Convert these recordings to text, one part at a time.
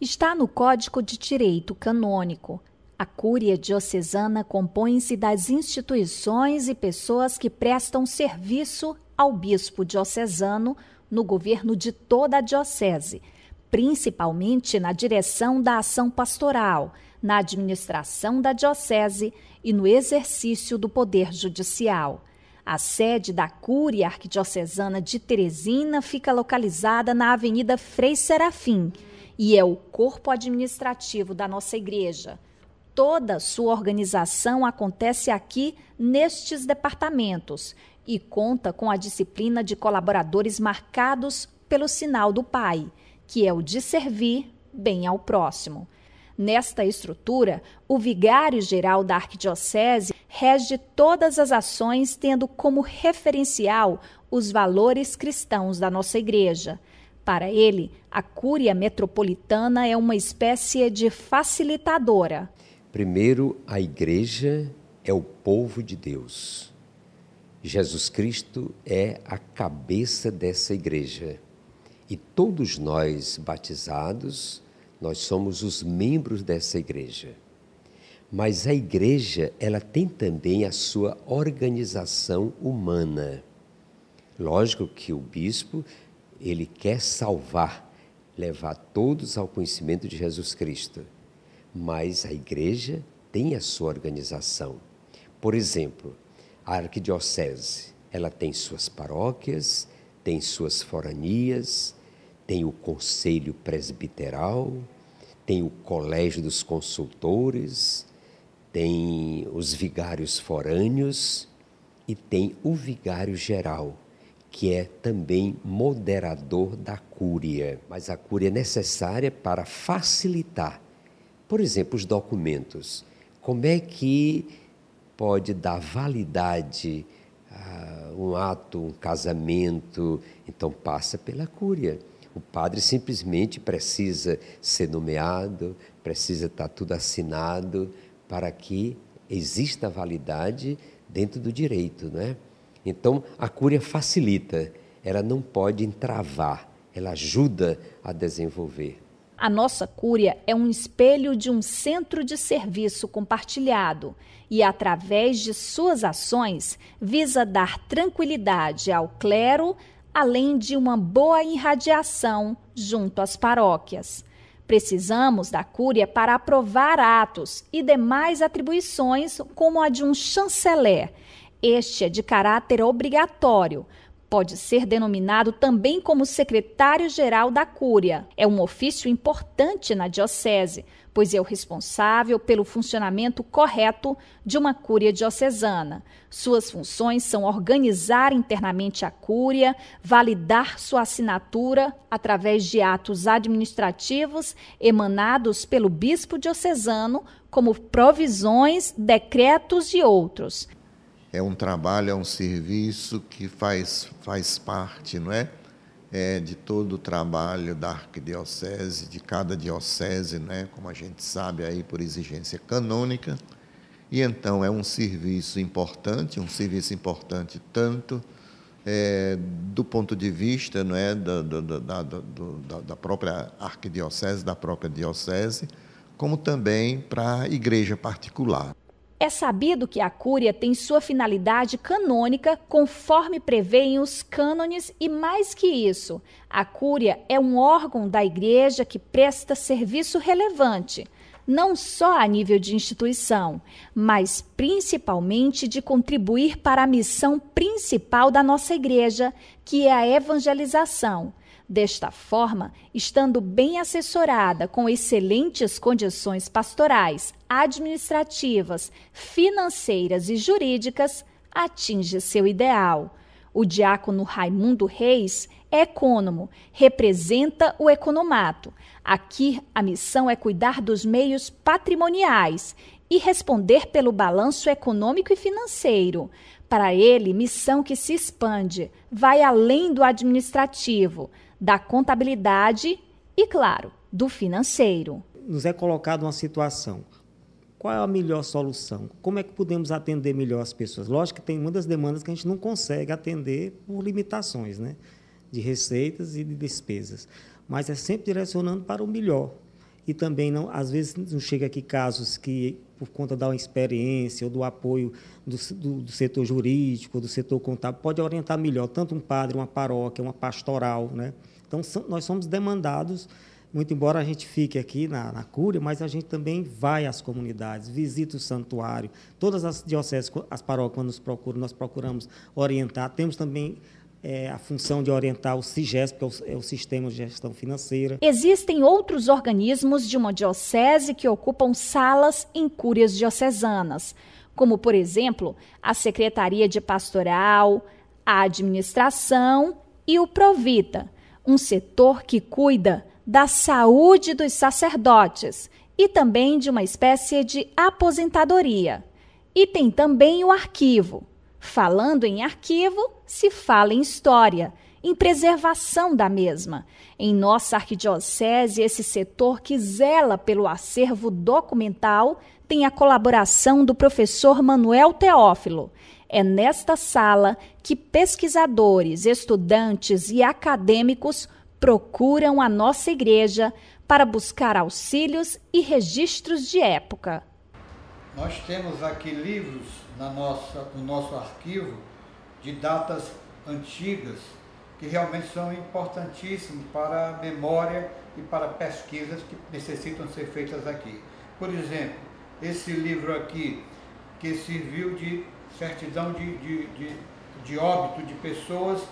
está no Código de Direito Canônico. A Cúria Diocesana compõe-se das instituições e pessoas que prestam serviço ao bispo diocesano no governo de toda a diocese, principalmente na direção da ação pastoral, na administração da diocese e no exercício do poder judicial. A sede da Cúria Arquidiocesana de Teresina fica localizada na Avenida Frei Serafim, e é o corpo administrativo da nossa igreja. Toda sua organização acontece aqui nestes departamentos e conta com a disciplina de colaboradores marcados pelo sinal do Pai, que é o de servir bem ao próximo. Nesta estrutura, o vigário-geral da arquidiocese rege todas as ações tendo como referencial os valores cristãos da nossa igreja. Para ele, a Cúria Metropolitana é uma espécie de facilitadora. Primeiro, a Igreja é o povo de Deus. Jesus Cristo é a cabeça dessa Igreja. E todos nós, batizados, nós somos os membros dessa Igreja. Mas a Igreja, ela tem também a sua organização humana. Lógico que o bispo ele quer salvar, levar todos ao conhecimento de Jesus Cristo. Mas a igreja tem a sua organização. Por exemplo, a arquidiocese, ela tem suas paróquias, tem suas foranias, tem o conselho presbiteral, tem o colégio dos consultores, tem os vigários forâneos e tem o vigário geral, que é também moderador da cúria, mas a cúria é necessária para facilitar, por exemplo, os documentos. Como é que pode dar validade a um ato, um casamento? Então passa pela cúria. O padre simplesmente precisa ser nomeado, precisa estar tudo assinado para que exista validade dentro do direito, não é? Então, a cúria facilita, ela não pode entravar, ela ajuda a desenvolver. A nossa cúria é um espelho de um centro de serviço compartilhado e, através de suas ações, visa dar tranquilidade ao clero, além de uma boa irradiação junto às paróquias. Precisamos da cúria para aprovar atos e demais atribuições, como a de um chanceler este é de caráter obrigatório. Pode ser denominado também como secretário-geral da Cúria. É um ofício importante na diocese, pois é o responsável pelo funcionamento correto de uma cúria diocesana. Suas funções são organizar internamente a cúria, validar sua assinatura através de atos administrativos emanados pelo bispo diocesano, como provisões, decretos e outros é um trabalho, é um serviço que faz, faz parte, não é? é de todo o trabalho da arquidiocese, de cada diocese, é? Como a gente sabe aí por exigência canônica. E então é um serviço importante, um serviço importante tanto é, do ponto de vista não é, da, da, da, da própria arquidiocese, da própria diocese, como também para a igreja particular. É sabido que a cúria tem sua finalidade canônica conforme prevêem os cânones e mais que isso, a cúria é um órgão da igreja que presta serviço relevante, não só a nível de instituição, mas principalmente de contribuir para a missão principal da nossa igreja, que é a evangelização, Desta forma, estando bem assessorada com excelentes condições pastorais, administrativas, financeiras e jurídicas, atinge seu ideal. O diácono Raimundo Reis é econômo, representa o economato. Aqui a missão é cuidar dos meios patrimoniais e responder pelo balanço econômico e financeiro. Para ele, missão que se expande, vai além do administrativo da contabilidade e, claro, do financeiro. Nos é colocado uma situação. Qual é a melhor solução? Como é que podemos atender melhor as pessoas? Lógico que tem muitas demandas que a gente não consegue atender por limitações, né? De receitas e de despesas. Mas é sempre direcionando para o melhor, e também não, às vezes não chega aqui casos que por conta da experiência ou do apoio do, do, do setor jurídico, do setor contábil, pode orientar melhor tanto um padre, uma paróquia, uma pastoral, né? Então são, nós somos demandados muito embora a gente fique aqui na, na Cúria, mas a gente também vai às comunidades, visita o santuário. Todas as dioceses, as paróquias quando nos procuram, nós procuramos orientar. Temos também é, a função de orientar o SIGESP, que é o, é o, Sistema de Gestão Financeira. Existem outros organismos de uma diocese que ocupam salas em cúrias diocesanas, como, por exemplo, a Secretaria de Pastoral, a Administração e o Provita, um setor que cuida da saúde dos sacerdotes e também de uma espécie de aposentadoria. E tem também o arquivo Falando em arquivo, se fala em história, em preservação da mesma. Em nossa arquidiocese, esse setor que zela pelo acervo documental tem a colaboração do professor Manuel Teófilo. É nesta sala que pesquisadores, estudantes e acadêmicos procuram a nossa igreja para buscar auxílios e registros de época. Nós temos aqui livros na nossa, no nosso arquivo de datas antigas que realmente são importantíssimos para a memória e para pesquisas que necessitam ser feitas aqui. Por exemplo, esse livro aqui, que serviu de certidão de, de, de, de óbito de pessoas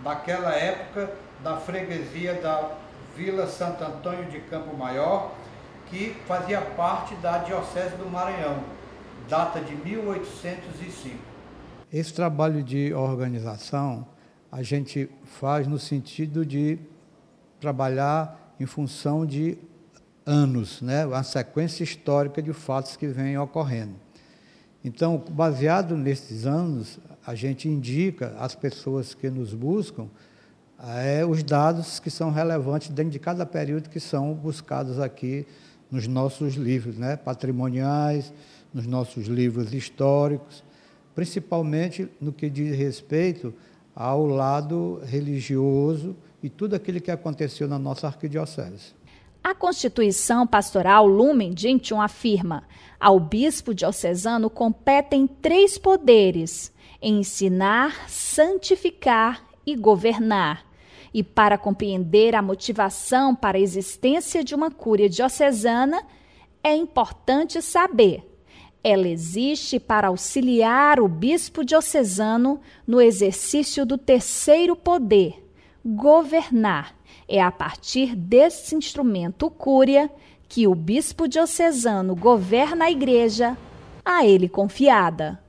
daquela época da freguesia da Vila Santo Antônio de Campo Maior, que fazia parte da Diocese do Maranhão data de 1805. Esse trabalho de organização a gente faz no sentido de trabalhar em função de anos, né? a sequência histórica de fatos que vem ocorrendo. Então, baseado nesses anos, a gente indica às pessoas que nos buscam é, os dados que são relevantes dentro de cada período que são buscados aqui nos nossos livros, né? patrimoniais, nos nossos livros históricos, principalmente no que diz respeito ao lado religioso e tudo aquilo que aconteceu na nossa arquidiocese. A Constituição Pastoral Lumen Gentium afirma: ao bispo diocesano competem três poderes: ensinar, santificar e governar. E para compreender a motivação para a existência de uma cúria diocesana, é importante saber ela existe para auxiliar o bispo diocesano no exercício do terceiro poder, governar. É a partir desse instrumento cúria que o bispo diocesano governa a igreja a ele confiada.